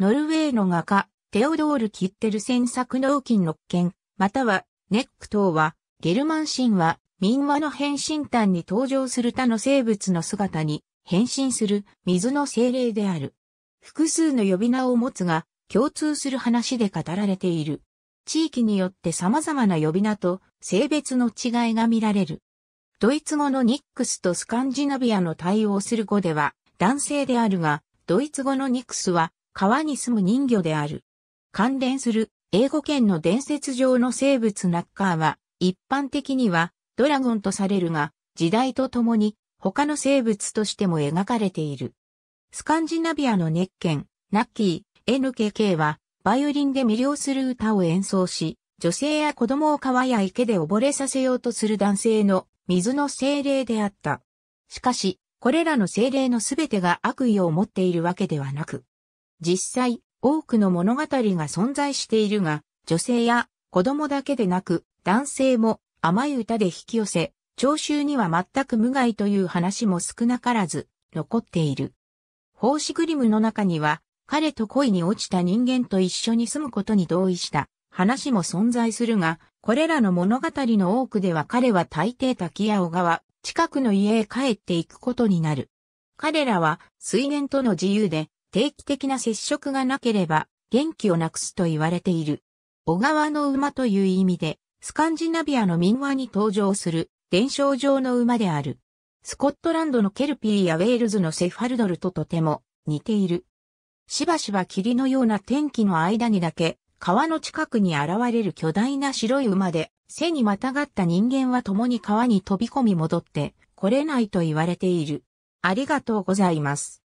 ノルウェーの画家、テオドール・キッテル戦作脳筋の剣、または、ネック等は、ゲルマン神話、民話の変身端に登場する他の生物の姿に変身する水の精霊である。複数の呼び名を持つが、共通する話で語られている。地域によって様々な呼び名と性別の違いが見られる。ドイツ語のニックスとスカンジナビアの対応する語では男性であるが、ドイツ語のニックスは川に住む人魚である。関連する英語圏の伝説上の生物ナッカーは、一般的にはドラゴンとされるが、時代とともに他の生物としても描かれている。スカンジナビアの熱圏。ナッキー、NKK は、バイオリンで魅了する歌を演奏し、女性や子供を川や池で溺れさせようとする男性の水の精霊であった。しかし、これらの精霊のすべてが悪意を持っているわけではなく、実際、多くの物語が存在しているが、女性や子供だけでなく、男性も甘い歌で引き寄せ、聴衆には全く無害という話も少なからず残っている。ホーシグリムの中には、彼と恋に落ちた人間と一緒に住むことに同意した話も存在するが、これらの物語の多くでは彼は大抵滝や小川、近くの家へ帰っていくことになる。彼らは水源との自由で定期的な接触がなければ元気をなくすと言われている。小川の馬という意味で、スカンジナビアの民話に登場する伝承上の馬である。スコットランドのケルピーやウェールズのセファルドルととても似ている。しばしば霧のような天気の間にだけ川の近くに現れる巨大な白い馬で背にまたがった人間は共に川に飛び込み戻って来れないと言われている。ありがとうございます。